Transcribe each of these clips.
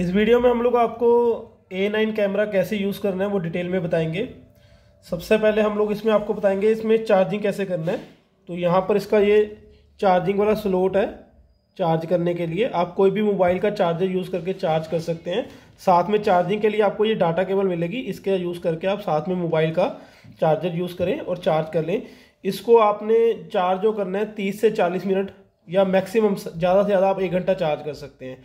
इस वीडियो में हम लोग आपको ए नाइन कैमरा कैसे यूज़ करना है वो डिटेल में बताएंगे सबसे पहले हम लोग इसमें आपको बताएंगे इसमें चार्जिंग कैसे करना है तो यहाँ पर इसका ये चार्जिंग वाला स्लोट है चार्ज करने के लिए आप कोई भी मोबाइल का चार्जर यूज़ करके चार्ज कर सकते हैं साथ में चार्जिंग के लिए आपको ये डाटा केबल मिलेगी इसका यूज़ करके आप साथ में मोबाइल का चार्जर यूज़ करें और चार्ज कर लें इसको आपने चार्ज जो करना है तीस से चालीस मिनट या मैक्सिमम ज़्यादा से ज़्यादा आप एक घंटा चार्ज कर सकते हैं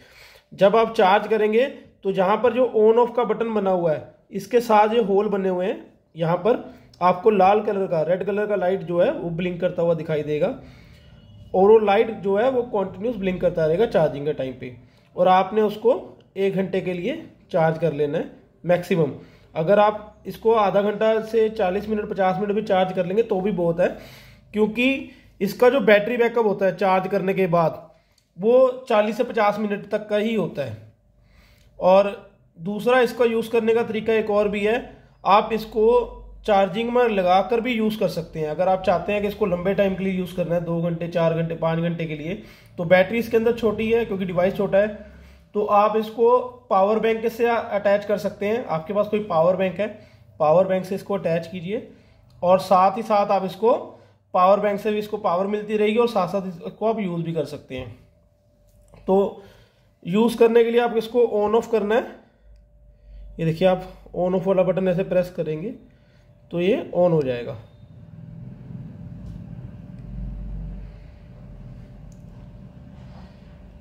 जब आप चार्ज करेंगे तो जहाँ पर जो ऑन ऑफ का बटन बना हुआ है इसके साथ ये होल बने हुए हैं यहाँ पर आपको लाल कलर का रेड कलर का लाइट जो है वो ब्लिंक करता हुआ दिखाई देगा और वो लाइट जो है वो कॉन्टिन्यूस ब्लिंक करता रहेगा चार्जिंग के टाइम पे और आपने उसको एक घंटे के लिए चार्ज कर लेना है मैक्सिमम अगर आप इसको आधा घंटा से चालीस मिनट पचास मिनट भी चार्ज कर लेंगे तो भी बहुत है क्योंकि इसका जो बैटरी बैकअप होता है चार्ज करने के बाद वो 40 से 50 मिनट तक का ही होता है और दूसरा इसका यूज़ करने का तरीका एक और भी है आप इसको चार्जिंग में लगा कर भी यूज़ कर सकते हैं अगर आप चाहते हैं कि इसको लंबे टाइम के लिए यूज़ करना है दो घंटे चार घंटे पाँच घंटे के लिए तो बैटरी इसके अंदर छोटी है क्योंकि डिवाइस छोटा है तो आप इसको पावर बैंक से अटैच कर सकते हैं आपके पास कोई पावर बैंक है पावर बैंक से इसको अटैच कीजिए और साथ ही साथ आप इसको पावर बैंक से भी इसको पावर मिलती रहेगी और साथ साथ इसको आप यूज़ भी कर सकते हैं तो यूज़ करने के लिए आप इसको ऑन ऑफ करना है ये देखिए आप ऑन ऑफ वाला बटन ऐसे प्रेस करेंगे तो ये ऑन हो जाएगा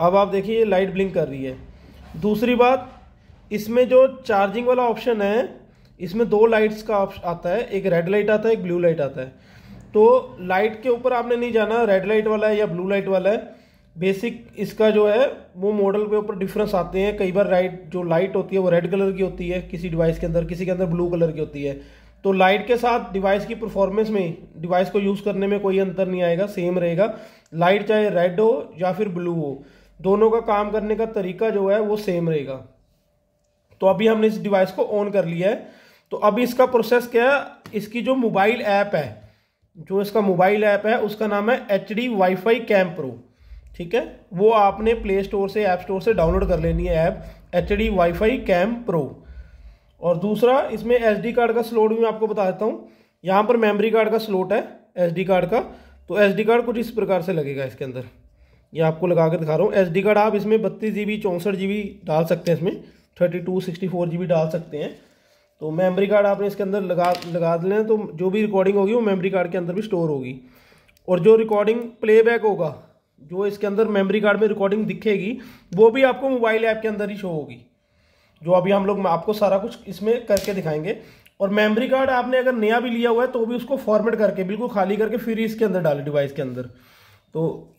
अब आप देखिए ये लाइट ब्लिंक कर रही है दूसरी बात इसमें जो चार्जिंग वाला ऑप्शन है इसमें दो लाइट्स का आता है एक रेड लाइट आता है एक ब्लू लाइट आता है तो लाइट के ऊपर आपने नहीं जाना रेड लाइट वाला है या ब्लू लाइट वाला है बेसिक इसका जो है वो मॉडल के ऊपर डिफरेंस आते हैं कई बार राइट जो लाइट होती है वो रेड कलर की होती है किसी डिवाइस के अंदर किसी के अंदर ब्लू कलर की होती है तो लाइट के साथ डिवाइस की परफॉर्मेंस में डिवाइस को यूज़ करने में कोई अंतर नहीं आएगा सेम रहेगा लाइट चाहे रेड हो या फिर ब्लू हो दोनों का काम करने का तरीका जो है वो सेम रहेगा तो अभी हमने इस डिवाइस को ऑन कर लिया है तो अभी इसका प्रोसेस क्या है इसकी जो मोबाइल ऐप है जो इसका मोबाइल ऐप है उसका नाम है H D wifi cam pro ठीक है वो आपने प्ले स्टोर से ऐप स्टोर से डाउनलोड कर लेनी है app H D wifi cam pro और दूसरा इसमें एस डी कार्ड का स्लोट भी मैं आपको बता देता हूँ यहाँ पर मेमोरी कार्ड का स्लोट है एस डी कार्ड का तो एस डी कार्ड कुछ इस प्रकार से लगेगा इसके अंदर ये आपको लगा के दिखा रहा हूँ एस डी कार्ड आप इसमें बत्तीस जी बी चौंसठ जी बी डाल सकते हैं इसमें thirty two sixty four G B डाल सकते हैं तो मेमोरी कार्ड आपने इसके अंदर लगा लगा लें तो जो भी रिकॉर्डिंग होगी वो मेमोरी कार्ड के अंदर भी स्टोर होगी और जो रिकॉर्डिंग प्लेबैक होगा जो इसके अंदर मेमोरी कार्ड में रिकॉर्डिंग दिखेगी वो भी आपको मोबाइल ऐप के अंदर ही शो होगी जो अभी हम लोग आपको सारा कुछ इसमें करके दिखाएंगे और मेमोरी कार्ड आपने अगर नया भी लिया हुआ है तो भी उसको फॉर्मेट करके बिल्कुल खाली करके फिर इसके अंदर डाले डिवाइस के अंदर तो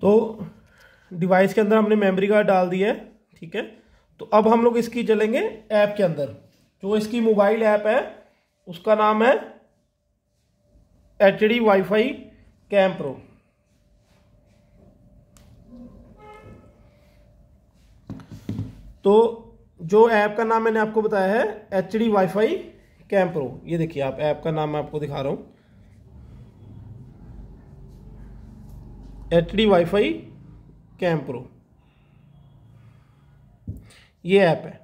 तो डिवाइस के अंदर हमने मेमोरी कार्ड डाल दिया है ठीक है तो अब हम लोग इसकी चलेंगे ऐप के अंदर जो इसकी मोबाइल ऐप है उसका नाम है H D wifi cam pro तो जो ऐप का नाम मैंने आपको बताया है H D wifi cam pro ये देखिए आप ऐप का नाम मैं आपको दिखा रहा हूं H D wifi cam pro ये ऐप है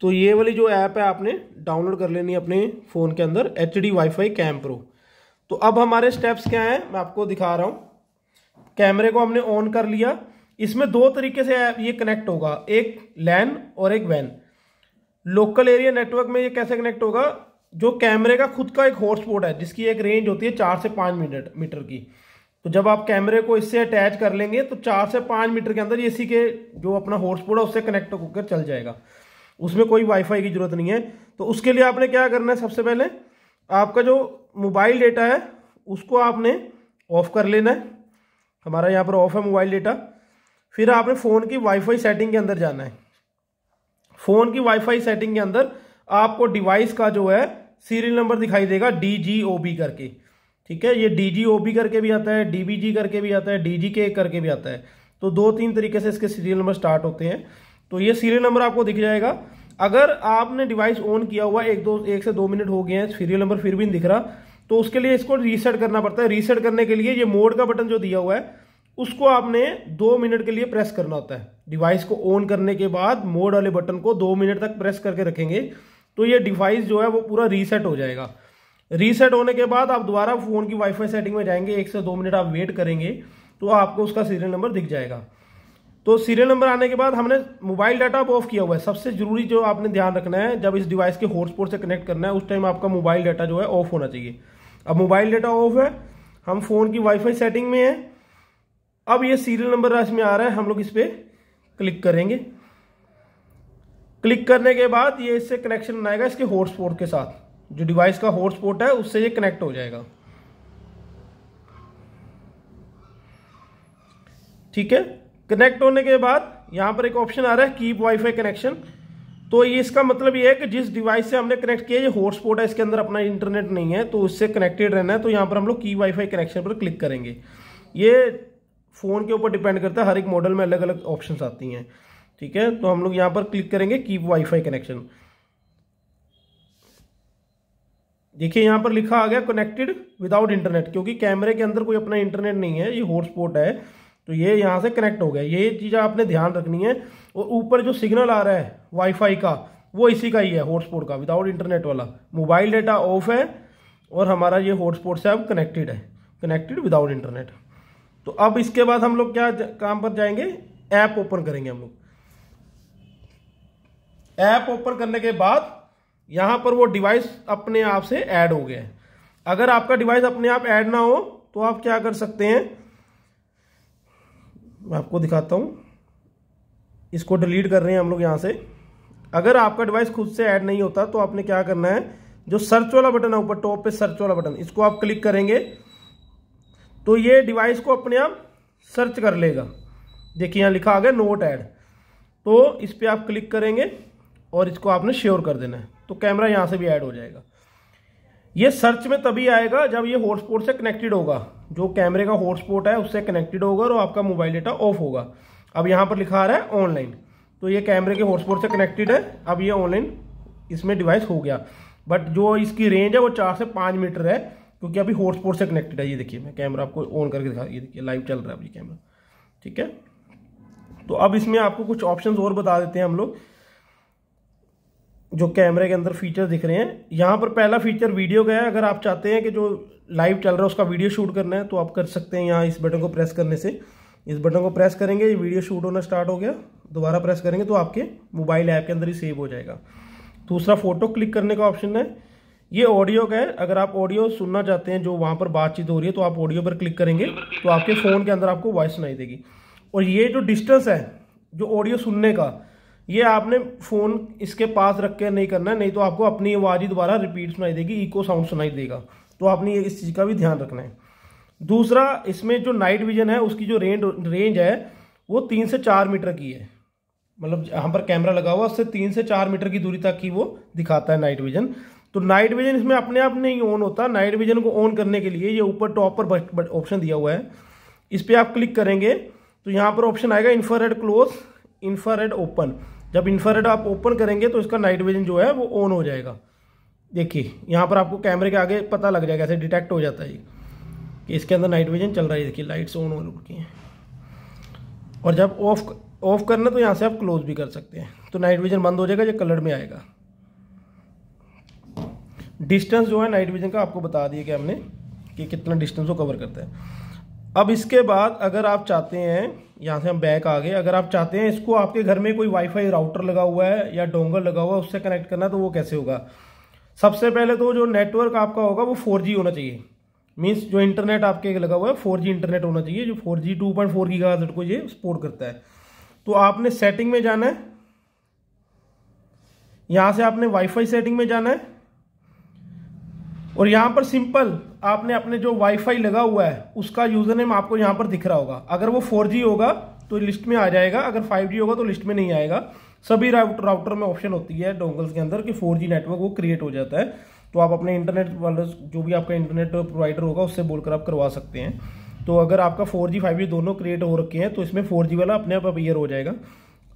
तो ये वाली जो ऐप है आपने डाउनलोड कर लेनी है अपने फ़ोन के अंदर H D wifi cam pro तो अब हमारे स्टेप्स क्या हैं मैं आपको दिखा रहा हूँ कैमरे को हमने ऑन कर लिया इसमें दो तरीके से ये कनेक्ट होगा एक लैन और एक वैन लोकल एरिया नेटवर्क में ये कैसे कनेक्ट होगा जो कैमरे का खुद का एक हॉटस्पॉट है जिसकी एक रेंज होती है चार से पाँच मिनट मीटर की तो जब आप कैमरे को इससे अटैच कर लेंगे तो चार से पाँच मीटर के अंदर ये इसी के जो अपना हॉटस्पॉट है उससे कनेक्ट होकर चल जाएगा उसमें कोई वाईफाई की ज़रूरत नहीं है तो उसके लिए आपने क्या करना है सबसे पहले आपका जो मोबाइल डेटा है उसको आपने ऑफ़ कर लेना है हमारा यहाँ पर ऑफ़ है मोबाइल डेटा फिर आपने फ़ोन की वाईफाई सेटिंग के अंदर जाना है फ़ोन की वाईफाई सेटिंग के अंदर आपको डिवाइस का जो है सीरियल नंबर दिखाई देगा डी जी ओ बी करके ठीक है ये डी जी ओ बी करके भी आता है डी बी जी करके भी आता है डी जी के करके भी आता है तो दो तीन तरीके से इसके सीरियल नंबर स्टार्ट होते हैं तो ये सीरियल नंबर आपको दिख जाएगा अगर आपने डिवाइस ऑन किया हुआ एक दो एक से दो मिनट हो गए हैं सीरियल नंबर फिर भी नहीं दिख रहा तो उसके लिए इसको रीसेट करना पड़ता है रीसेट करने के लिए ये मोड का बटन जो दिया हुआ है उसको आपने दो मिनट के लिए प्रेस करना होता है डिवाइस को ऑन करने के बाद मोड वाले बटन को दो मिनट तक प्रेस करके रखेंगे तो ये डिवाइस जो है वो पूरा रीसेट हो जाएगा रीसेट होने के बाद आप दोबारा फ़ोन की वाईफाई सेटिंग में जाएंगे एक से दो मिनट आप वेट करेंगे तो आपको उसका सीरियल नंबर दिख जाएगा तो सीरियल नंबर आने के बाद हमने मोबाइल डाटा अब ऑफ किया हुआ है सबसे जरूरी जो आपने ध्यान रखना है जब इस डिवाइस के हॉटस्पॉट से कनेक्ट करना है उस टाइम आपका मोबाइल डाटा जो है ऑफ होना चाहिए अब मोबाइल डाटा ऑफ है हम फोन की वाईफाई सेटिंग में है अब ये सीरियल नंबर इसमें आ रहा है हम लोग इस पर क्लिक करेंगे क्लिक करने के बाद ये इससे कनेक्शन बनाएगा इसके हॉटस्पॉट के साथ जो डिवाइस का हॉटस्पॉट है उससे ये कनेक्ट हो जाएगा ठीक है कनेक्ट होने के बाद यहाँ पर एक ऑप्शन आ रहा है कीप वाईफाई कनेक्शन तो ये इसका मतलब ये है कि जिस डिवाइस से हमने कनेक्ट किया ये हॉटस्पॉट है इसके अंदर अपना इंटरनेट नहीं है तो उससे कनेक्टेड रहना है तो यहाँ पर हम लोग की वाईफाई कनेक्शन पर क्लिक करेंगे ये फ़ोन के ऊपर डिपेंड करता है हर एक मॉडल में अलग अलग ऑप्शन आती हैं ठीक है तो हम लोग यहाँ पर क्लिक करेंगे कीप फाई कनेक्शन देखिए यहाँ पर लिखा आ गया कनेक्टेड विदाउट इंटरनेट क्योंकि कैमरे के अंदर कोई अपना इंटरनेट नहीं है ये हॉटस्पॉट है तो ये यहाँ से कनेक्ट हो गया ये चीज़ आपने ध्यान रखनी है और ऊपर जो सिग्नल आ रहा है वाईफाई का वो इसी का ही है हॉटस्पॉट का विदाउट इंटरनेट वाला मोबाइल डेटा ऑफ है और हमारा ये हॉटस्पॉट से अब कनेक्टेड है कनेक्टेड विदाउट इंटरनेट तो अब इसके बाद हम लोग क्या काम पर जाएंगे ऐप ओपन करेंगे हम लोग ऐप ओपन करने के बाद यहाँ पर वो डिवाइस अपने आप से ऐड हो गया है अगर आपका डिवाइस अपने आप ऐड ना हो तो आप क्या कर सकते हैं मैं आपको दिखाता हूँ इसको डिलीट कर रहे हैं हम लोग यहाँ से अगर आपका डिवाइस खुद से ऐड नहीं होता तो आपने क्या करना है जो सर्च वाला बटन है ऊपर टॉप पे सर्च वाला बटन इसको आप क्लिक करेंगे तो ये डिवाइस को अपने आप सर्च कर लेगा देखिए यहाँ लिखा आ गया नोट ऐड तो इस पर आप क्लिक करेंगे और इसको आपने श्योर कर देना है तो कैमरा यहाँ से भी ऐड हो जाएगा ये सर्च में तभी आएगा जब ये हॉटस्पॉट से कनेक्टेड होगा जो कैमरे का हॉटस्पॉट है उससे कनेक्टेड होगा और आपका मोबाइल डेटा ऑफ होगा अब यहाँ पर लिखा आ रहा है ऑनलाइन तो ये कैमरे के हॉटस्पॉट से कनेक्टेड है अब ये ऑनलाइन इसमें डिवाइस हो गया बट जो इसकी रेंज है वो चार से पाँच मीटर है क्योंकि अभी हॉटस्पॉट से कनेक्टेड है ये देखिए मैं कैमरा आपको ऑन करके दिखा ये देखिए लाइव चल रहा है अभी कैमरा ठीक है तो अब इसमें आपको कुछ ऑप्शन और बता देते हैं हम लोग जो कैमरे के अंदर फीचर दिख रहे हैं यहाँ पर पहला फीचर वीडियो का है अगर आप चाहते हैं कि जो लाइव चल रहा है उसका वीडियो शूट करना है तो आप कर सकते हैं यहाँ इस बटन को प्रेस करने से इस बटन को प्रेस करेंगे ये वीडियो शूट होना स्टार्ट हो गया दोबारा प्रेस करेंगे तो आपके मोबाइल ऐप के अंदर ही सेव हो जाएगा दूसरा फोटो क्लिक करने का ऑप्शन है ये ऑडियो का है अगर आप ऑडियो सुनना चाहते हैं जो वहाँ पर बातचीत हो रही है तो आप ऑडियो पर क्लिक करेंगे तो आपके फ़ोन के अंदर आपको वॉइस सुनाई देगी और ये जो डिस्टेंस है जो ऑडियो सुनने का ये आपने फ़ोन इसके पास रख के नहीं करना है नहीं तो आपको अपनी आवाज़ ही दोबारा रिपीट सुनाई देगी इको साउंड सुनाई देगा तो आपने ये इस चीज़ का भी ध्यान रखना है दूसरा इसमें जो नाइट विजन है उसकी जो रेंज रेंज है वो तीन से चार मीटर की है मतलब यहाँ पर कैमरा लगा हुआ उससे तीन से चार मीटर की दूरी तक ही वो दिखाता है नाइट विजन तो नाइट विजन इसमें अपने आप नहीं ऑन होता नाइट विजन को ऑन करने के लिए ये ऊपर टॉप पर ऑप्शन दिया हुआ है इस पर आप क्लिक करेंगे तो यहाँ पर ऑप्शन आएगा इन्फ्रारेड क्लोज इन्फ्रारेड ओपन जब इन्फ्रारेड आप ओपन करेंगे तो इसका नाइट विजन जो है वो ऑन हो जाएगा देखिए यहाँ पर आपको कैमरे के आगे पता लग जाएगा ऐसे डिटेक्ट हो जाता है कि इसके अंदर नाइट विजन चल रहा है देखिए लाइट्स ऑन हो चुकी हैं और जब ऑफ ऑफ करना तो यहाँ से आप क्लोज भी कर सकते हैं तो नाइट विजन बंद हो जाएगा या कलर में आएगा डिस्टेंस जो है नाइट विजन का आपको बता दिया कि हमने कि कितना डिस्टेंस वो कवर करता है अब इसके बाद अगर आप चाहते हैं यहाँ से हम बैक आ गए अगर आप चाहते हैं इसको आपके घर में कोई वाईफाई राउटर लगा हुआ है या डोंगर लगा हुआ है उससे कनेक्ट करना तो वो कैसे होगा सबसे पहले तो जो नेटवर्क आपका होगा वो फोर होना चाहिए मीन्स जो इंटरनेट आपके लगा हुआ है फोर इंटरनेट होना चाहिए जो four G two point four को ये सपोर्ट करता है तो आपने सेटिंग में जाना है यहाँ से आपने वाईफाई सेटिंग में जाना है और यहाँ पर सिंपल आपने अपने जो वाईफाई लगा हुआ है उसका यूज़र नेम आपको यहाँ पर दिख रहा होगा अगर वो फोर होगा तो लिस्ट में आ जाएगा अगर फाइव होगा तो लिस्ट में नहीं आएगा सभी राउटर में ऑप्शन होती है डोंगल्स के अंदर कि फोर नेटवर्क वो क्रिएट हो जाता है तो आप अपने इंटरनेट वाले जो भी आपका इंटरनेट प्रोवाइडर होगा उससे बोलकर आप करवा सकते हैं तो अगर आपका 4G 5G दोनों क्रिएट हो रखे हैं तो इसमें 4G वाला अपने आप अपीयर हो जाएगा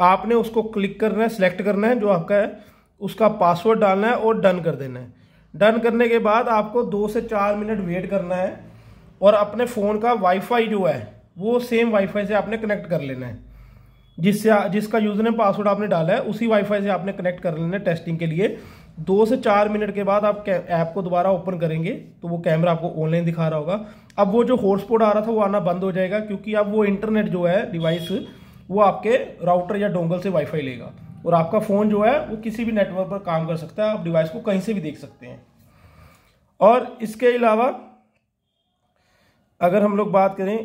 आपने उसको क्लिक करना है सेलेक्ट करना है जो आपका है उसका पासवर्ड डालना है और डन कर देना है डन करने के बाद आपको दो से चार मिनट वेट करना है और अपने फ़ोन का वाईफाई जो है वो सेम वाईफाई से आपने कनेक्ट कर लेना है जिससे जिसका यूज़र ने पासवर्ड आपने डाला है उसी वाईफाई से आपने कनेक्ट कर लेना है टेस्टिंग के लिए दो से चार मिनट के बाद आप ऐप को दोबारा ओपन करेंगे तो वो कैमरा आपको ऑनलाइन दिखा रहा होगा अब वो जो हॉटस्पॉट आ रहा था वो आना बंद हो जाएगा क्योंकि अब वो इंटरनेट जो है डिवाइस वो आपके राउटर या डोंगल से वाईफाई लेगा और आपका फ़ोन जो है वो किसी भी नेटवर्क पर काम कर सकता है आप डिवाइस को कहीं से भी देख सकते हैं और इसके अलावा अगर हम लोग बात करें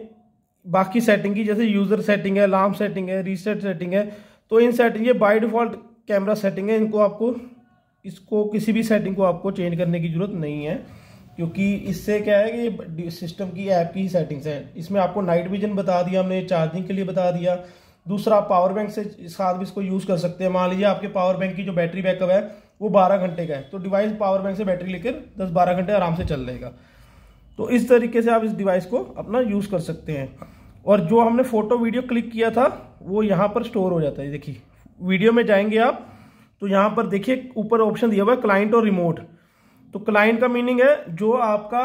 बाकी सेटिंग की जैसे यूज़र सेटिंग है अलार्म सेटिंग है रीसेट सेटिंग है तो इन सेटिंग ये बाई डिफ़ॉल्ट कैमरा सेटिंग है इनको आपको इसको किसी भी सेटिंग को आपको चेंज करने की ज़रूरत नहीं है क्योंकि इससे क्या है कि सिस्टम की ऐप की ही सेटिंग्स हैं इसमें आपको नाइट विजन बता दिया हमने चार्जिंग के लिए बता दिया दूसरा आप पावर बैंक से साथ भी इसको यूज़ कर सकते हैं मान लीजिए आपके पावर बैंक की जो बैटरी बैकअप है वो बारह घंटे का है तो डिवाइस पावर बैंक से बैटरी लेकर दस बारह घंटे आराम से चल रहेगा तो इस तरीके से आप इस डिवाइस को अपना यूज़ कर सकते हैं और जो हमने फ़ोटो वीडियो क्लिक किया था वो यहाँ पर स्टोर हो जाता है देखिए वीडियो में जाएंगे आप तो यहाँ पर देखिए ऊपर ऑप्शन दिया हुआ है क्लाइंट और रिमोट तो क्लाइंट का मीनिंग है जो आपका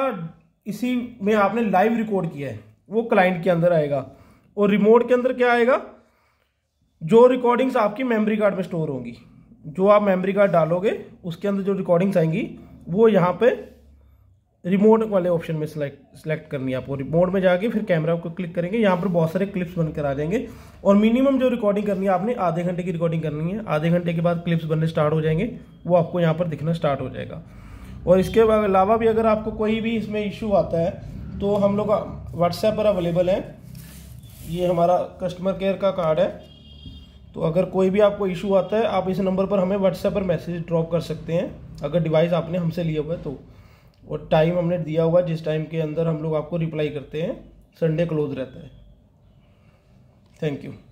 इसी में आपने लाइव रिकॉर्ड किया है वो क्लाइंट के अंदर आएगा और रिमोट के अंदर क्या आएगा जो रिकॉर्डिंग्स आपकी मेमोरी कार्ड में स्टोर होंगी जो आप मेमोरी कार्ड डालोगे उसके अंदर जो रिकॉर्डिंग्स आएंगी वो यहाँ पे रिमोट वाले ऑप्शन में सिलेक्ट सेलेक्ट करनी है आपको रिमोट में जाके फिर कैमरा को क्लिक करेंगे यहाँ पर बहुत सारे क्लिप्स बनकर आ जाएंगे और मिनिमम जो रिकॉर्डिंग करनी है आपने आधे घंटे की रिकॉर्डिंग करनी है आधे घंटे के बाद क्लिप्स बनने स्टार्ट हो जाएंगे वो आपको यहाँ पर दिखना स्टार्ट हो जाएगा और इसके अलावा भी अगर आपको कोई भी इसमें इशू आता है तो हम लोग व्हाट्सएप पर अवेलेबल है ये हमारा कस्टमर केयर का कार्ड है तो अगर कोई भी आपको इशू आता है आप इस नंबर पर हमें व्हाट्सएप पर मैसेज ड्रॉप कर सकते हैं अगर डिवाइस आपने हमसे लिया हुआ है तो और टाइम हमने दिया हुआ है जिस टाइम के अंदर हम लोग आपको रिप्लाई करते हैं संडे क्लोज रहता है थैंक यू